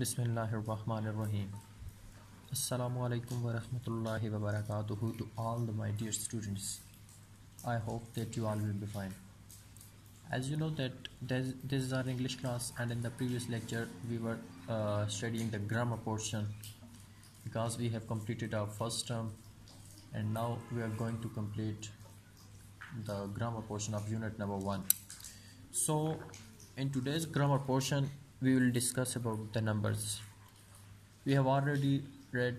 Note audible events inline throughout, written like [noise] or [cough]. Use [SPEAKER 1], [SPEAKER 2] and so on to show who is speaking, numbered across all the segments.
[SPEAKER 1] Bismillahirrahmanirrahim. Assalamu alaikum wa rahmatullahi wa barakatuhu to all the, my dear students. I hope that you all will be fine. As you know that this, this is our English class and in the previous lecture we were uh, studying the grammar portion because we have completed our first term and now we are going to complete the grammar portion of unit number 1. So in today's grammar portion we will discuss about the numbers. We have already read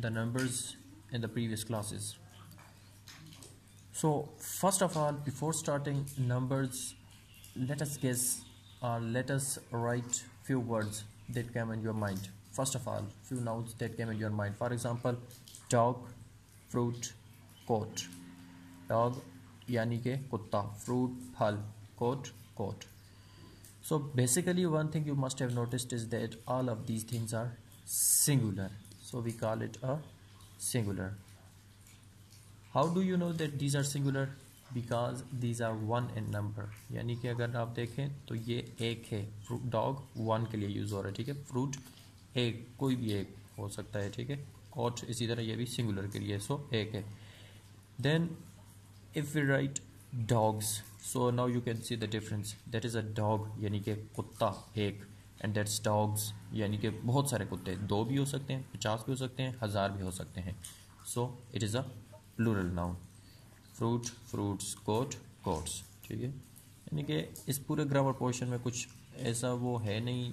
[SPEAKER 1] the numbers in the previous classes. So first of all, before starting numbers, let us guess or uh, let us write few words that came in your mind. First of all, few nouns that came in your mind. For example, dog, fruit, coat. Dog yani ke kutta fruit phal coat coat so basically one thing you must have noticed is that all of these things are singular so we call it a singular how do you know that these are singular because these are one in number यानी कि अगर आप देखें तो ये एक है fruit dog one के लिए यूज़ हो रहा है ठीक है फ्रूट एक कोई भी एक हो सकता है ठीक है कॉट इसी तरह ये भी सिंगुलर के लिए सो so, एक है then if you write dogs so now you can see the difference that is a dog यानी कि कुत्ता एक एंड दैट्स डॉग्स यानी कि बहुत सारे कुत्ते दो भी हो सकते हैं पचास भी हो सकते हैं हज़ार भी हो सकते हैं so it is a plural noun fruit fruits coat coats ठीक है यानी कि इस पूरे ग्रामर पोर्शन में कुछ ऐसा वो है नहीं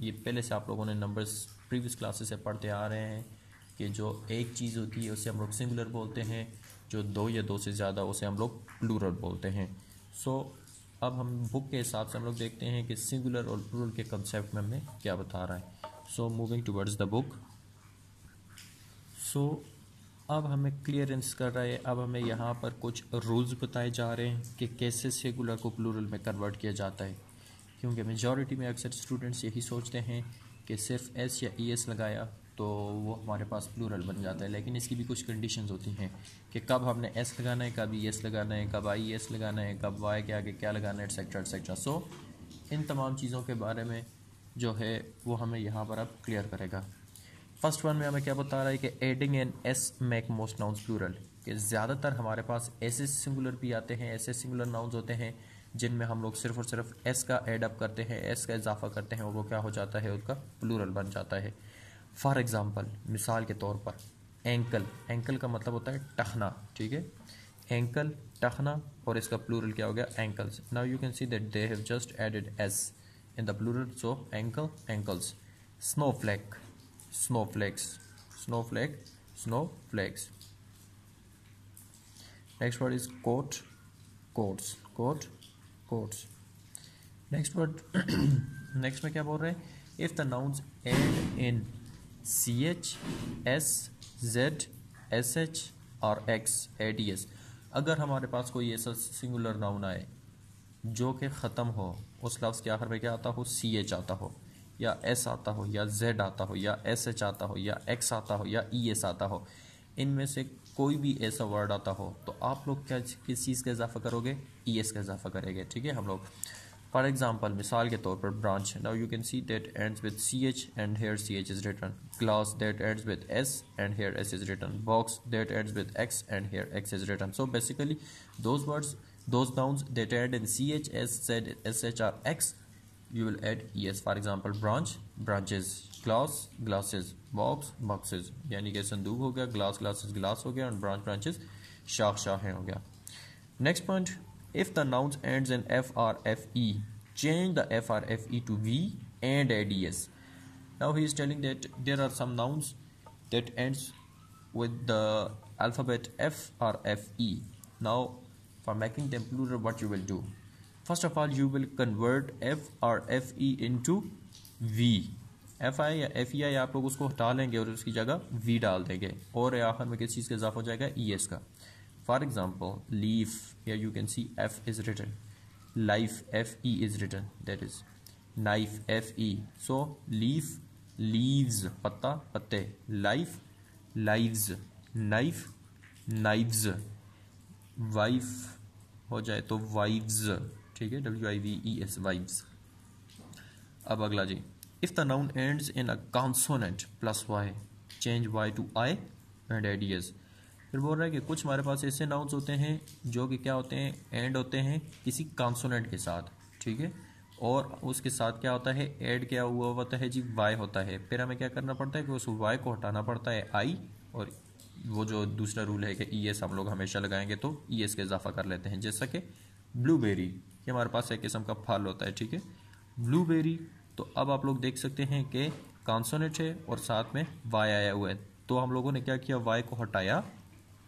[SPEAKER 1] ये पहले से आप लोगों ने नंबर्स प्रीवियस क्लासेस से पढ़ते आ रहे हैं कि जो एक चीज़ होती है उसे हम लोग सिंगुलर बोलते हैं जो दो या दो से ज़्यादा उसे हम लोग प्लूरल बोलते हैं सो so, अब हम बुक के हिसाब से हम लोग देखते हैं कि सिंगुलर और प्लूरल के कंसेप्ट में हमें क्या बता रहा है so moving towards the book so अब हमें क्लियरेंस कर रहा है अब हमें यहाँ पर कुछ रूल्स बताए जा रहे हैं कि कैसे सिंगुलर को प्लूरल में कन्वर्ट किया जाता है क्योंकि मेजॉरिटी में अक्सर स्टूडेंट्स यही सोचते हैं कि सिर्फ एस या ई e एस लगाया तो वो हमारे पास प्लूरल बन जाता है लेकिन इसकी भी कुछ कंडीशन होती हैं कि कब हमने एस लगाना है कब ई एस लगाना है कब आई एस लगाना है कब वाई के आगे क्या लगाना है एट्सेट्रा एट्सेट्रा सो इन तमाम चीज़ों के बारे में जो है वो हमें यहाँ पर अब क्लियर करेगा फर्स्ट वन में हमें क्या बता रहा है कि adding an S make most nouns plural कि ज़्यादातर हमारे पास ऐसे सिंगुलर भी आते हैं ऐसे सिंगुलर नाउंस होते हैं जिनमें हम लोग सिर्फ और सिर्फ एस का एडअप करते हैं एस का इजाफा करते हैं और वो क्या हो जाता है उसका प्लूरल बन जाता है फॉर एग्ज़ाम्पल मिसाल के तौर पर एंकल एंकल का मतलब होता है टखना ठीक है एंकल टखना और इसका प्लूरल क्या हो गया ankles now you can see that they have just added S in the plural so ankle ankles snow flake snow flakes next word is coat coats coat coats next word next में क्या बोल रहे हैं if the nouns end in C H S Z S H और X add S अगर हमारे पास कोई ऐसा सिंगुलर नाउन आए जो कि ख़त्म हो उस लफ्ज़ के आखिर में क्या आता हो सी एच आता हो या एस आता हो या जेड आता हो या एस एच आता हो या एक्स आता हो या ई e एस आता हो इनमें से कोई भी ऐसा वर्ड आता हो तो आप लोग क्या किस चीज़ का इजाफा करोगे ई e एस का इजाफा करेंगे ठीक है हम लोग फॉर एग्जाम्पल मिसाल के तौर पर branch now you can see that end with C H and here C H is written class that end with S and here S is written box that end with X and here X is written so basically those words those those nouns that end in ch s z sh are x you will add es for example branch branches glass glasses box boxes यानी कि संदूक हो गया glass glasses glass हो गया and branch branches शाख शाखें हो गया next point If the nouns ends in FRFE, change the FRFE to V and ADS. Now he is telling that there are some nouns that ends with the alphabet F or FE. Now for making them plural what you will do. First of all you will convert F or FE into V. F I या F ई आई आप लोग उसको हटा लेंगे और उसकी जगह we डाल देंगे और आखिर में किस चीज़ का इजाफा हो जाएगा ई एस का for example leaf here you can see f is written life fe is written that is knife fe so leaf leaves patta patte life lives knife knives wife हो जाए तो वाइव्स ठीक है W I V E S wives अब अगला जी if the noun ends in a consonant plus Y change Y to I and add S फिर बोल रहा है कि कुछ हमारे पास ऐसे नाउन्स होते हैं जो कि क्या होते हैं एंड होते हैं किसी कॉन्सोनेंट के साथ ठीक है और उसके साथ क्या होता है एड क्या हुआ होता है जी वाई होता है फिर हमें क्या करना पड़ता है कि उस वाई को हटाना पड़ता है आई और वो जो दूसरा रूल है कि ई एस हम लोग हमेशा लगाएंगे तो ई एस का इजाफा कर लेते हैं जैसा कि ब्लूबेरी ये हमारे पास एक किस्म का फल होता है ठीक है ब्लूबेरी तो अब आप लोग देख सकते हैं कि कॉन्सोनेट है और साथ में वाई आया हुआ है तो हम लोगों ने क्या किया वाई को हटाया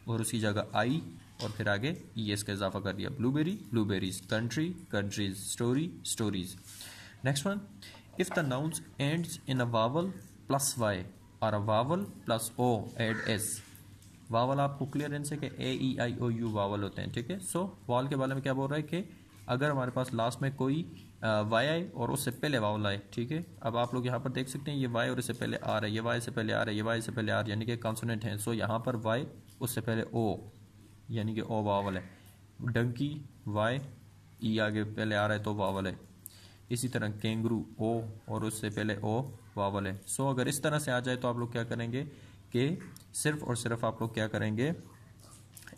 [SPEAKER 1] और उसकी जगह आई और फिर आगे ई e एस का इजाफा कर दिया blue berry blue berries country countries story stories next one if the nouns ends in a vowel plus Y और a vowel plus O add S vowel आपको क्लियर है कि ए ई आई ओ यू वावल होते हैं ठीक है सो वावल के बारे में क्या बोल रहा है कि अगर हमारे पास लास्ट में कोई वाई आए और उससे पहले वावल आए ठीक है अब आप लोग यहाँ पर देख सकते हैं ये वाई और इससे पहले आ रहा है ये वाई से पहले आ रहा है ये वाई से पहले आ रहा है यानी कि कॉन्सोनेंट हैं सो यहाँ पर वाई उससे पहले ओ यानी कि ओ वावल है डंकी वाई ई आगे पहले आ रहा है तो वावल है इसी तरह केंगरू ओ और उससे पहले ओ वावल है सो अगर इस तरह से आ जाए तो आप लोग क्या करेंगे कि सिर्फ और सिर्फ आप लोग क्या करेंगे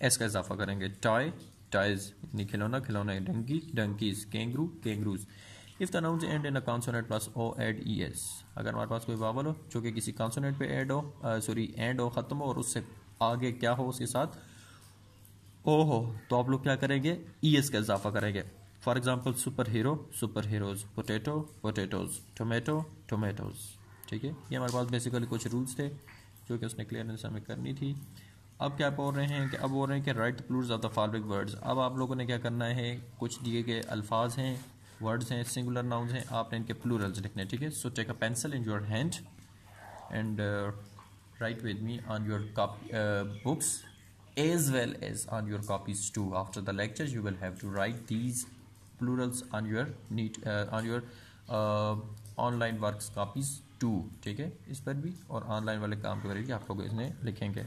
[SPEAKER 1] एस का इजाफा करेंगे टॉय टाइज यानी खिलौना खिलौना donkey donkeys kangaroo kangaroos if the noun end in a consonant plus O add E S अगर हमारे पास कोई वावल हो जो कि किसी कॉन्सोनेट पे एड हो सॉरी एंड हो ख़त्म हो और उससे आगे क्या हो उसके साथ ओ हो तो आप लोग क्या करेंगे ई e एस का इजाफा करेंगे for example super hero super heroes potato potatoes tomato tomatoes ठीक है ये हमारे पास बेसिकली कुछ रूल्स थे जो कि उसने क्लियरेंस हमें करनी थी अब क्या बोल रहे हैं कि अब बोल रहे हैं कि write plurals of the following words अब आप लोगों ने क्या करना है कुछ दिए गए अल्फाज हैं वर्ड्स हैं सिंगुलर नाउन्स हैं आपने इनके प्लूरल्स लिखने ठीक है so take a pencil in your hand and write with me on your copy, uh, books as well as on your copies too after the lecture you will have to write these plurals on your neat uh, on your uh, online works copies too ठीक है इस पर भी और online वाले काम के बारे में आप लोग इसमें लिखेंगे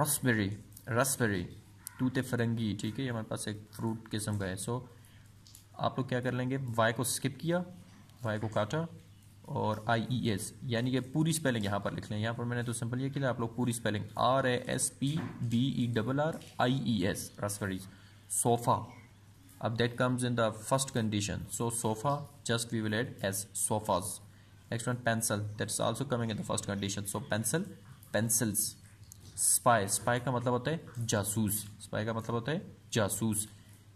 [SPEAKER 1] रसबेरी रसबेरी तूते फरंगी ठीक है ये हमारे पास एक फ्रूट किस्म का है सो so, आप लोग क्या कर लेंगे वाई को स्किप किया वाई को काटा और आई ई एस यानी कि पूरी स्पेलिंग यहाँ पर लिख लें यहाँ पर मैंने तो सिंपल ये किया आप लोग पूरी spelling R A S P B E double R I E S raspberries sofa अब that comes in the first condition so sofa just we will add S sofas next one pencil is also coming in the first condition so pencil pencils spy spy का मतलब होता है जासूस spy का मतलब होता है जासूस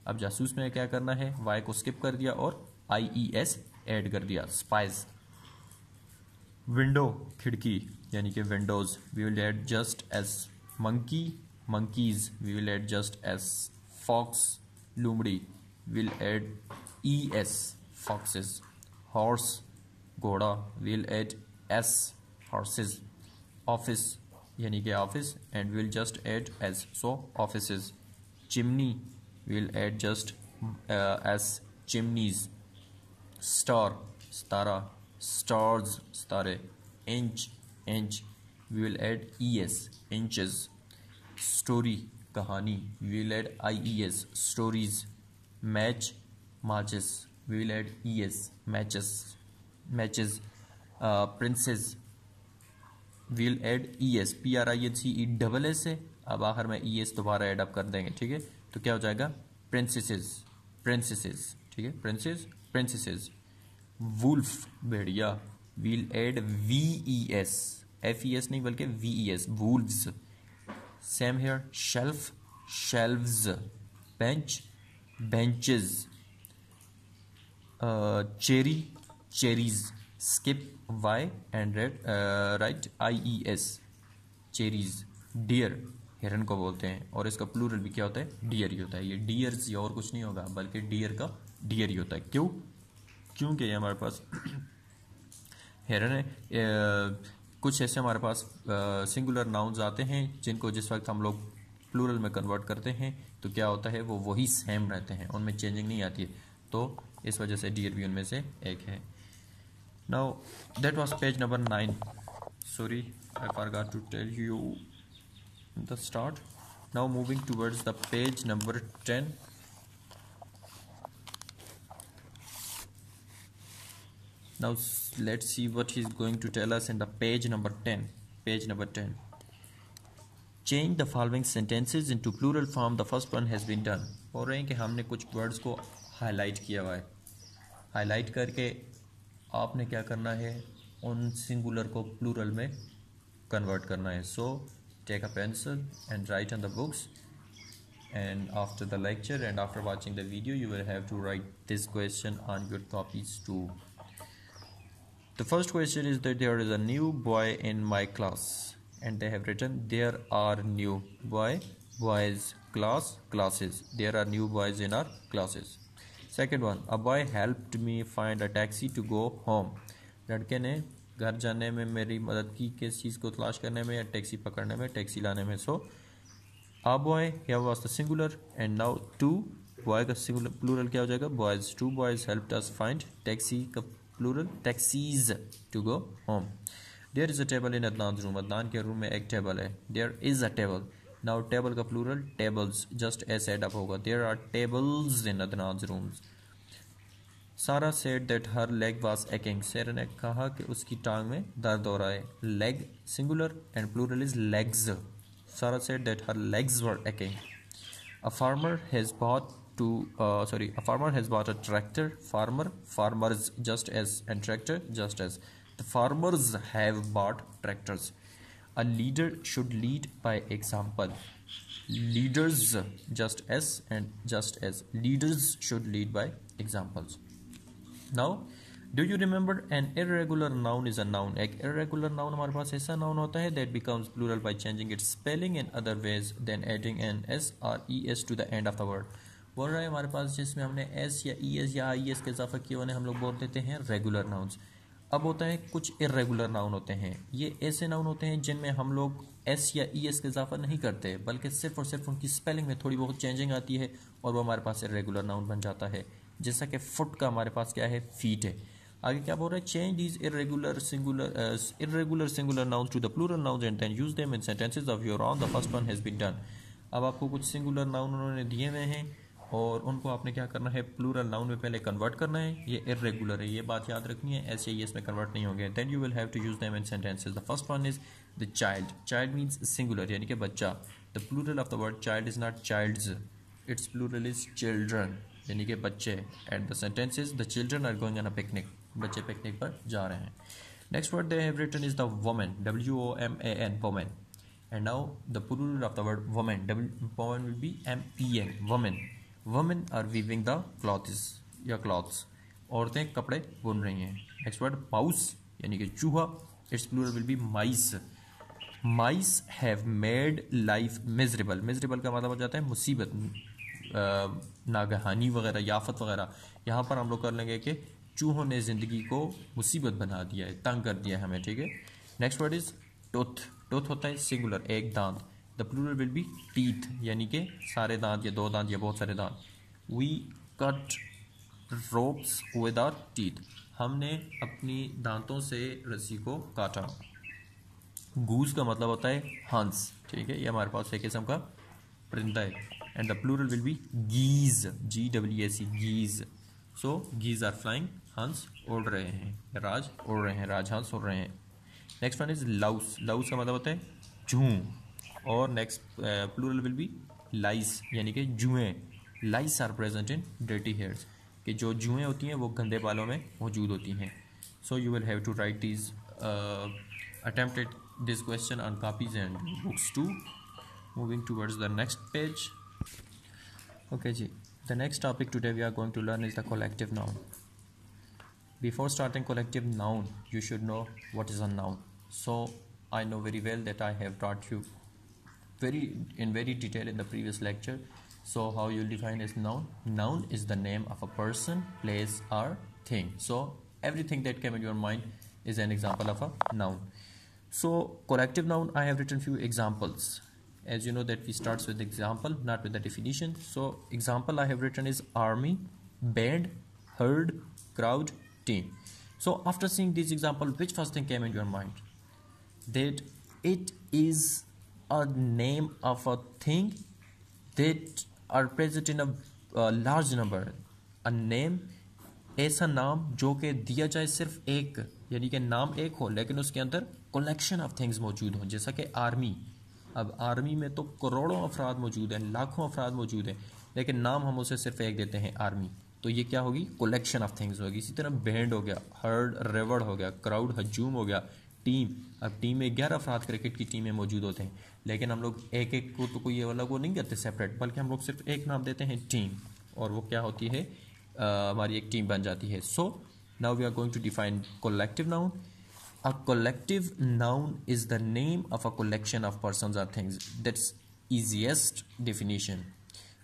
[SPEAKER 1] अब जासूस में क्या करना है वाई को स्किप कर दिया और आई ई एस एड कर दिया स्पाइज विंडो खिड़की यानी कि windows we will just S monkey monkeys we will just S fox लूमड़ी will add E S foxes horse घोड़ा will add S horses office यानी कि office and will just add S so office chimney will add just S chimneys star सितारा stars stare inch inch we will add es inches story kahani we will add ies stories match matches we will add es matches matches uh, princess we will add es p r i h e e double S है अब आखिर में E S दोबारा add up कर देंगे ठीक है तो क्या हो जाएगा प्रिंसेसेस प्रिंसेसेस ठीक है प्रिंसेस प्रिंसेसेस वुल्फ भेड़िया will add V E S F E S नहीं बल्कि V E S wolfs same here shelf shelves bench benches cherry cherries skip Y and rather write I E S cherries deer हिरन को बोलते हैं और इसका plural भी क्या होता है डियर ही होता है ये डियर्स या और कुछ नहीं होगा बल्कि डियर का डियर ही होता है क्यों क्योंकि ये हमारे पास [clears throat] हेरन है कुछ ऐसे हमारे पास सिंगुलर नाउन्स आते हैं जिनको जिस वक्त हम लोग प्लूरल में कन्वर्ट करते हैं तो क्या होता है वो वही सेम रहते हैं उनमें चेंजिंग नहीं आती है तो इस वजह से डी एरबी उनमें से एक है now that was page number nine sorry I got to tell you the start now moving towards the page number ten now let's see what he's going to tell us in the page number 10 page number 10 change the following sentences into plural form the first one has been done aur rahe hain ki humne kuch words ko highlight kiya hua hai highlight karke aapne kya karna hai un singular ko plural mein convert karna hai so take a pencil and write on the books and after the lecture and after watching the video you will have to write this question on your copies too The first question is that there is a new boy in my class and they have written there are new boy boys class classes there are new boys in our classes second one a boy helped me find a taxi to go home लड़के ने घर जाने में मेरी मदद की किस चीज़ को तलाश करने में या टैक्सी पकड़ने में टैक्सी लाने में सो आ बॉय या was the singular and now two boy का सिंगुलर प्लूरल क्या हो जाएगा boys two boys help us find taxi का plural taxis to go home there is a table in Adnan room Adnan के room में एक table है there is a table now table का plural tables just a set up होगा there are tables in Adnan rooms Sara said that her leg was aching Sara ने कहा कि उसकी टांग में दर्द हो रहा है leg singular and plural is legs Sara said that her legs were aching a farmer has बहुत Uh, sorry a farmer has bought a tractor farmer farmers just as and tractor just as the farmers have bought tractors a leader should lead by example leaders just as and just as leaders should lead by examples now do you remember an irregular noun is a noun ek irregular noun hamare is a noun that becomes plural by changing its spelling in other ways than adding an s or es to the end of the word बोल रहा है हमारे पास जिसमें हमने S या ई e S या I S का इजाफा किया उन्हें हम लोग बोल देते हैं रेगुलर नाउन्स अब होता है कुछ इरेगुलर नाउन होते हैं ये ऐसे नाउन होते हैं जिनमें हम लोग एस या ई e एस का इजाफा नहीं करते बल्कि सिर्फ और सिर्फ उनकी स्पेलिंग में थोड़ी बहुत चेंजिंग आती है और वो हमारे पास इरेगुलर नाउन बन जाता है जैसा कि फुट का हमारे पास क्या है फीट है आगे क्या बोल रहे हैं change these irregular singular irregular singular noun to the plural nouns and then use them in sentences of your own the first one has been done अब आपको कुछ सिंगुलर नाउन उन्होंने दिए हुए हैं और उनको आपने क्या करना है प्लूरल नाउन में पहले कन्वर्ट करना है ये इरेगुलर है ये बात याद रखनी है ऐसे ये इसमें कन्वर्ट नहीं होंगे then you will have to use them in sentences the first one is the child child means singular यानी कि बच्चा the plural of the word child is not childs its plural is children यानी कि बच्चे at the sentences the children are going on a picnic बच्चे picnic पर जा रहे हैं next word they have written is the woman W O M A N women and now the plural of the word woman W women will be M P N women women are weaving the clothes या cloths औरतें कपड़े बुन रही हैं next word mouse यानी कि चूहा its plural will be mice mice have made life measurable measurable का मतलब हो जाता है मुसीबत नागहानी वगैरह याफत वगैरह यहाँ पर हम लोग कर लेंगे कि चूहों ने ज़िंदगी को मुसीबत बना दिया है तंग कर दिया है हमें ठीक है next word is tooth tooth होता है सिंगुलर एक दांत प्लूरल विल बी टीथ यानी कि सारे दांत या दो दांत या बहुत सारे दांत we cut ropes with our teeth हमने अपनी दांतों से रस्सी को काटा गूज का मतलब होता है हंस ठीक है ये हमारे पास एक किस्म का परिंदा है and the plural will be geese G W S C geese so geese are flying हंस उड़ रहे हैं राज उड़ रहे हैं राज हंस उड़ रहे हैं next one is louse louse का मतलब होता है झूम और next plural will be lice यानी कि जुएँ lice are present in dirty hairs कि जो जुएँ होती हैं वो गंदे बालों में मौजूद होती हैं so you will have to write this attempted this question on copies and books to moving towards the next page okay ji the next topic today we are going to learn is the collective noun before starting collective noun you should know what is a noun so I know very well that I have taught you very in very detail in the previous lecture so how you define is noun noun is the name of a person place or thing so everything that came in your mind is an example of a noun so collective noun i have written few examples as you know that we starts with example not with the definition so example i have written is army band herd crowd team so after seeing this example which first thing came in your mind that it is a name of a thing that are present in a uh, large number a name ऐसा नाम जो कि दिया जाए सिर्फ एक यानी कि नाम एक हो लेकिन उसके अंदर कलेक्शन ऑफ थिंग्स मौजूद हों जैसा कि आर्मी अब आर्मी में तो करोड़ों अफराद मौजूद हैं लाखों अफराद मौजूद हैं लेकिन नाम हम उसे सिर्फ एक देते हैं आर्मी तो ये क्या होगी कलेक्शन ऑफ थिंग्स होगी इसी तरह बैंड हो गया हर्ड रेवर्ड हो गया क्राउड हजूम हो गया टीम अब टीम में ग्यारह अफराद क्रिकेट की टीम में मौजूद होते हैं लेकिन हम लोग एक एक को तो कोई ये वाला वो नहीं करते सेपरेट बल्कि हम लोग सिर्फ एक नाम देते हैं टीम और वो क्या होती है हमारी एक टीम बन जाती है so now we are going to define collective noun a collective noun is the name of a collection of person or things that's easiest definition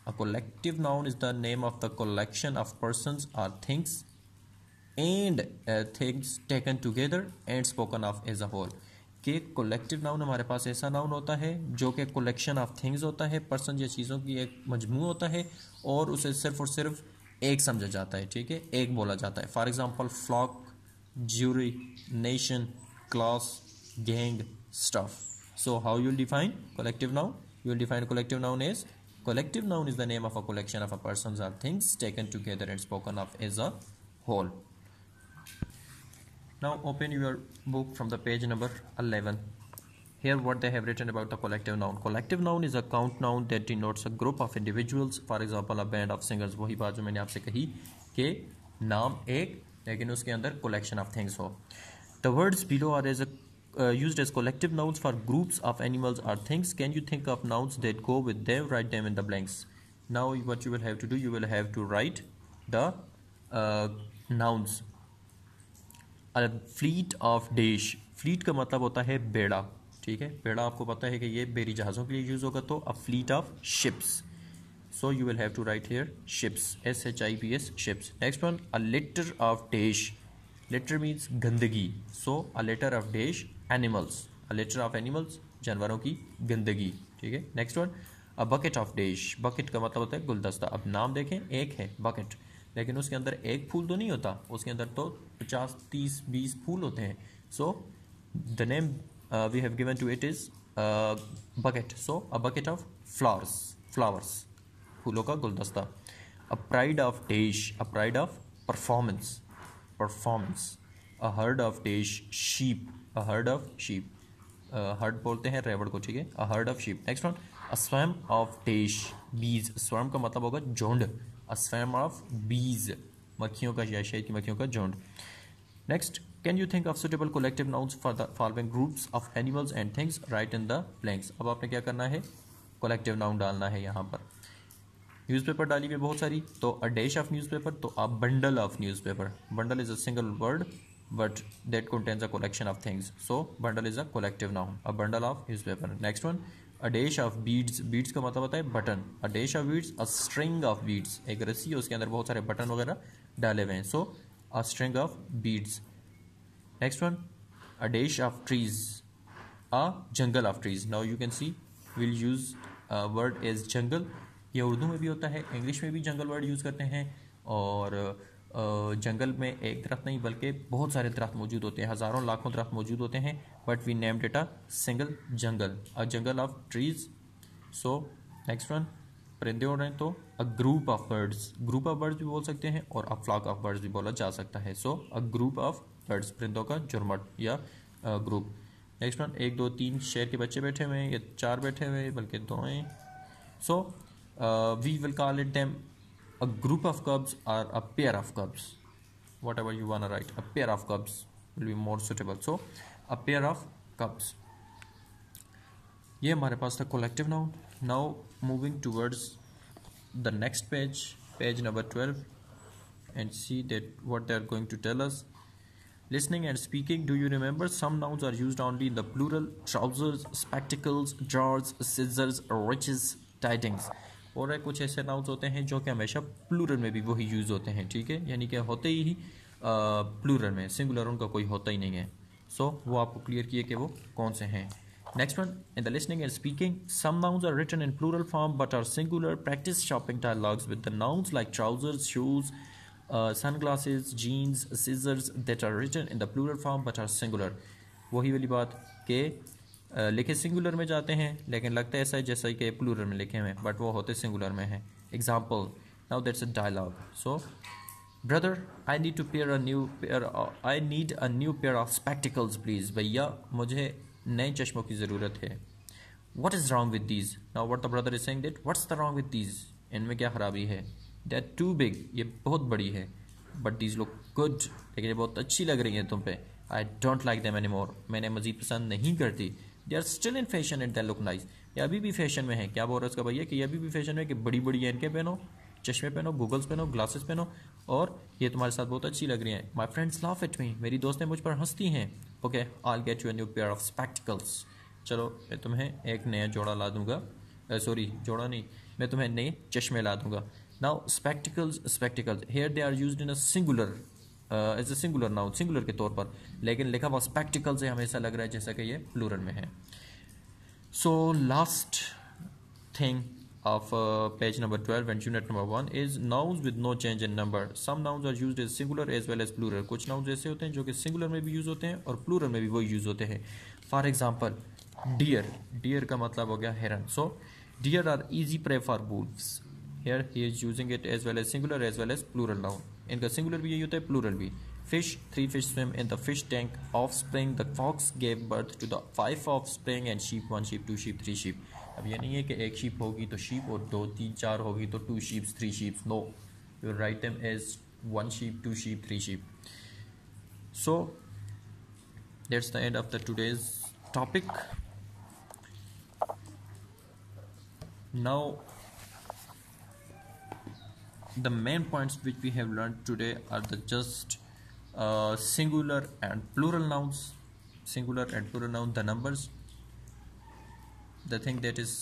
[SPEAKER 1] a collective noun is the name of the collection of person or things and things taken together and spoken of as a whole कि collective noun हमारे पास ऐसा noun होता है जो कि collection of things होता है पर्सन या चीज़ों की एक मजमू होता है और उसे सिर्फ और सिर्फ एक समझा जाता है ठीक है एक बोला जाता है for example flock jury nation class gang staff so how you define collective noun you define collective noun is collective noun is the name of a collection of a person or things taken together and spoken of as a whole Now open your book from the page number 11. Here what they have written about the collective noun. Collective noun is a count noun that denotes a group of individuals. For example, a band of singers. वही बात जो मैंने आपसे कही कि नाम एक लेकिन उसके अंदर कलेक्शन ऑफ थिंग्स हो below are as a uh, used as collective nouns for groups of animals or things can you think of nouns that go with them write them in the blanks now what you will have to do you will have to write the uh, nouns fleet of dash fleet का मतलब होता है बेड़ा ठीक है बेड़ा आपको पता है कि ये बेरी जहाज़ों के लिए यूज़ होगा तो a fleet of ships so you will have to write here ships S H I P S ships next one a litter of dash litter means गंदगी so a litter of dash animals a litter of animals जानवरों की गंदगी ठीक है next one a bucket of dash bucket का मतलब होता है गुलदस्ता अब नाम देखें एक है बकेट लेकिन उसके अंदर एक फूल तो नहीं होता उसके अंदर तो पचास तीस बीस फूल होते हैं so the name we have given to it is bucket so a bucket of flowers flowers फूलों का गुलदस्ता a pride of dash a pride of performance performance a herd of dash sheep a herd of sheep herd बोलते हैं रेवड़ को ठीक है a herd of sheep next one a swarm of dash बीज स्वयं का मतलब होगा झुंड अ स्वैम ऑफ बीज मक्खियों का या शहद की मक्खियों का झुंड next can you think of suitable collective nouns for the following groups of animals and things write in the blanks अब आपने क्या करना है कोलेक्टिव नाउन डालना है यहाँ पर न्यूज़पेपर डाली हुई बहुत सारी तो अ डैश ऑफ न्यूज़पेपर तो a bundle of newspaper bundle is a single word but that contains a collection of things so bundle is a collective noun a bundle of newspaper next one a dash of beads beads का मतलब होता है button a dash of beads a string of beads एक रस्सी है उसके अंदर बहुत सारे बटन वगैरह डाले हुए हैं so a string of beads next one a dash of trees a jungle of trees now you can see will use word as jungle ये उर्दू में भी होता है इंग्लिश में भी जंगल वर्ड यूज़ करते हैं और जंगल में एक दरख्त नहीं बल्कि बहुत सारे दरख्त मौजूद होते हैं हज़ारों लाखों दरख्त मौजूद होते हैं but we name that a single jungle a jungle of trees so next one परिंदे हो रहे हैं तो a group of birds group of birds भी बोल सकते हैं और अ फ्लॉक ऑफ बर्ड्स भी बोला जा सकता है so a group of birds परिंदों का जुर्मट या ग्रुप नेक्स्ट वन एक दो तीन शेर के बच्चे बैठे हुए हैं या चार बैठे हुए हैं बल्कि दो हैं so we will call it them a group of curves or a pair of curves whatever you want to write a pair of curves will be more suitable so a pair of curves ये हमारे पास the collective noun now moving towards the next page page number 12 and see that what they are going to tell us listening and speaking do you remember some nouns are used only in the plural trousers spectacles drawers scissors riches tidings और कुछ ऐसे nouns होते हैं जो कि हमेशा plural में भी वही यूज़ होते हैं ठीक है यानी कि होते ही प्लूरल में सिंगुलर उनका कोई होता ही नहीं है सो so, वो आपको क्लियर किए कि वो कौन से हैं next one in the listening and speaking some nouns are written in plural form but are singular practice shopping dialogues with the nouns like trousers shoes sunglasses jeans scissors that are written in the plural form but are singular वही वाली बात के लिखे singular में जाते हैं लेकिन लगता है ऐसा है जैसा कि प्लूरल में लिखे हुए बट वो होते सिंगुलर में हैं example now that's a dialogue so brother I need to pair a new pair I need a new pair of spectacles please भैया मुझे नए चश्मों की ज़रूरत है what is wrong with these now what the brother is saying that what's the wrong with these इनमें क्या खराबी है दैट टू बिग ये बहुत बड़ी है बट दीज लुक गुड लेकिन ये बहुत अच्छी लग रही है तुम पे I don't like them any more मैंने मज़ीद पसंद नहीं करती they are still in fashion and they look nice ये अभी भी फैशन में है क्या बोल रहा है उसका भैया कि ये अभी भी फैशन में कि बड़ी बड़ी एन के पहनो चश्मे पहनो गूगल्स पहनो ग्लासेस पहनो और ये तुम्हारे साथ बहुत अच्छी लग रही है my friends laugh at me मेरी दोस्तें मुझ पर हंसती हैं okay I get you a new pair of spectacles चलो मैं तुम्हें एक नया जोड़ा ला दूंगा सॉरी जोड़ा नहीं मैं तुम्हें नए चश्मे ला दूंगा now spectacles spectacles here they are used in a singular as a singular noun singular के तौर पर लेकिन लिखा हुआ स्पेक्टिकल से हमें ऐसा लग रहा है जैसा कि ये प्लूरल में है so last thing of page number twelve and unit number one is nouns with no change in number some nouns are used as singular as well as plural कुछ नाउज ऐसे होते हैं जो कि सिंगुलर में भी यूज होते हैं और प्लूरल में भी वो यूज होते हैं फॉर एग्जाम्पल डियर डियर का मतलब हो गया heron so deer are easy prefer for bulls here he is using it as well as singular as well as plural noun इनका सिंगुलर भी यही होता है प्लूरल भी fish three fish swim in the fish tank offspring the fox gave birth to the five offspring and sheep one sheep two sheep three sheep अब ये नहीं है कि एक शीप होगी तो शीप और दो तीन चार होगी तो two sheeps three sheeps no you're right am is one sheep two sheep three sheep so that's the end of the today's topic now the main points which we have learned today are the just uh, singular and plural nouns singular and plural noun the numbers the thing that is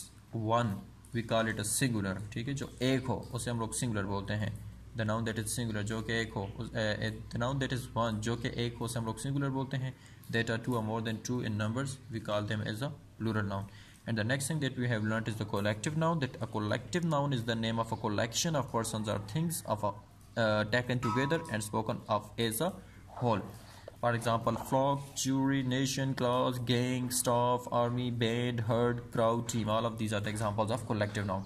[SPEAKER 1] one we call it a singular ठीक है जो एक हो उसे हम लोग singular बोलते हैं the noun that is singular जो कि एक हो the noun that is one जो कि एक हो उसे हम लोग सिंगुलर बोलते हैं that are two or more than two in numbers we call them as a plural noun and the next thing that we have learned is the collective noun that a collective noun is the name of a collection of persons or things of a, uh, taken together and spoken of as a whole for example flock jury nation class gang staff army band herd crowd team all of these are the examples of collective noun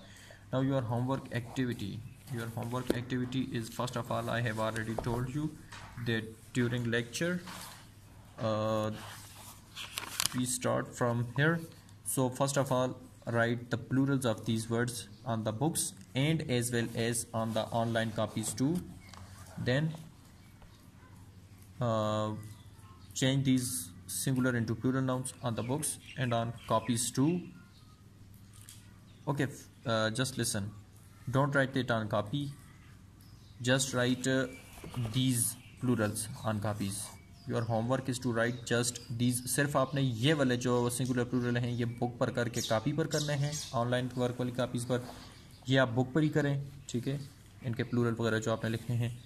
[SPEAKER 1] now your homework activity your homework activity is first of all i have already told you that during lecture uh, we start from here so first of all write the plurals of these words on the books and as well as on the online copies too then uh, change these singular into plural nouns on the books and on copies too okay uh, just listen don't write it on copy just write uh, these plurals on copies your homework is to write just these सिर्फ आपने ये वाले जो singular plural हैं ये book पर करके copy पर करने हैं ऑनलाइन वर्क वाली कापीज़ पर ये आप बुक पर ही करें ठीक है इनके प्लूरल वगैरह जो आपने लिखे हैं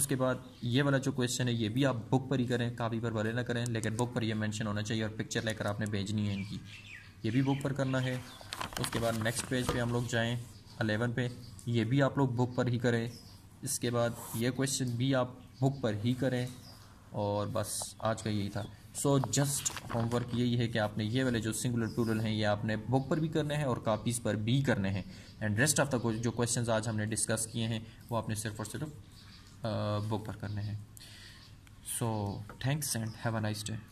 [SPEAKER 1] उसके बाद ये वाला जो क्वेश्चन है ये भी आप बुक पर ही करें कापी पर भले ना करें लेकिन बुक पर ये मेंशन होना चाहिए और पिक्चर लेकर आपने भेजनी है इनकी ये भी बुक पर करना है उसके बाद नेक्स्ट पेज पे हम लोग जाएं अलेवन पे ये भी आप लोग बुक पर ही करें इसके बाद ये क्वेश्चन भी आप बुक पर ही करें और बस आज का यही था सो जस्ट होमवर्क यही है कि आपने ये वाले जो सिंगुलर प्लूरल हैं ये आपने बुक पर भी करने हैं और कापीज़ पर भी करने हैं एंड रेस्ट ऑफ द जो क्वेश्चंस आज हमने डिस्कस किए हैं वो आपने सिर्फ और सिर्फ बुक पर करने हैं so thanks and have a nice day